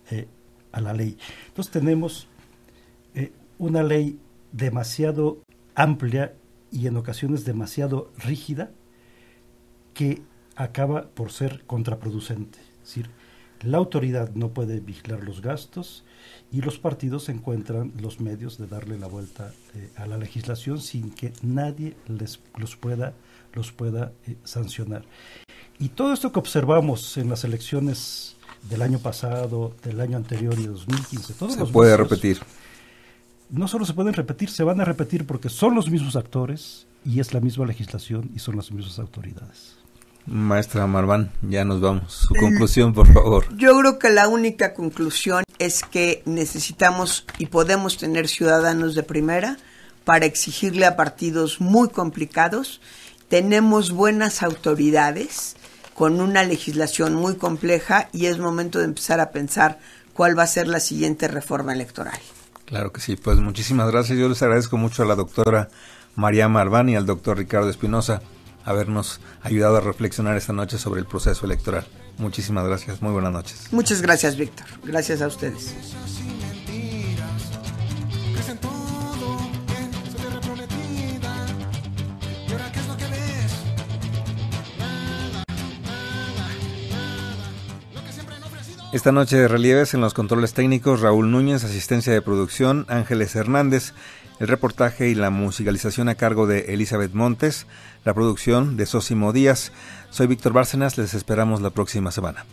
eh, a la ley. Entonces tenemos eh, una ley demasiado amplia y en ocasiones demasiado rígida que acaba por ser contraproducente. Es decir, la autoridad no puede vigilar los gastos, y los partidos encuentran los medios de darle la vuelta eh, a la legislación sin que nadie les, los pueda, los pueda eh, sancionar. Y todo esto que observamos en las elecciones del año pasado, del año anterior y de 2015, todos se puede repetir. No solo se pueden repetir, se van a repetir porque son los mismos actores y es la misma legislación y son las mismas autoridades. Maestra Marván, ya nos vamos. Su mm. conclusión, por favor. Yo creo que la única conclusión es que necesitamos y podemos tener ciudadanos de primera para exigirle a partidos muy complicados. Tenemos buenas autoridades con una legislación muy compleja y es momento de empezar a pensar cuál va a ser la siguiente reforma electoral. Claro que sí, pues muchísimas gracias. Yo les agradezco mucho a la doctora María Marván y al doctor Ricardo Espinosa habernos ayudado a reflexionar esta noche sobre el proceso electoral. Muchísimas gracias, muy buenas noches. Muchas gracias, Víctor. Gracias a ustedes. Esta noche de relieves en los controles técnicos, Raúl Núñez, asistencia de producción, Ángeles Hernández, el reportaje y la musicalización a cargo de Elizabeth Montes, la producción de Sosimo Díaz. Soy Víctor Bárcenas, les esperamos la próxima semana.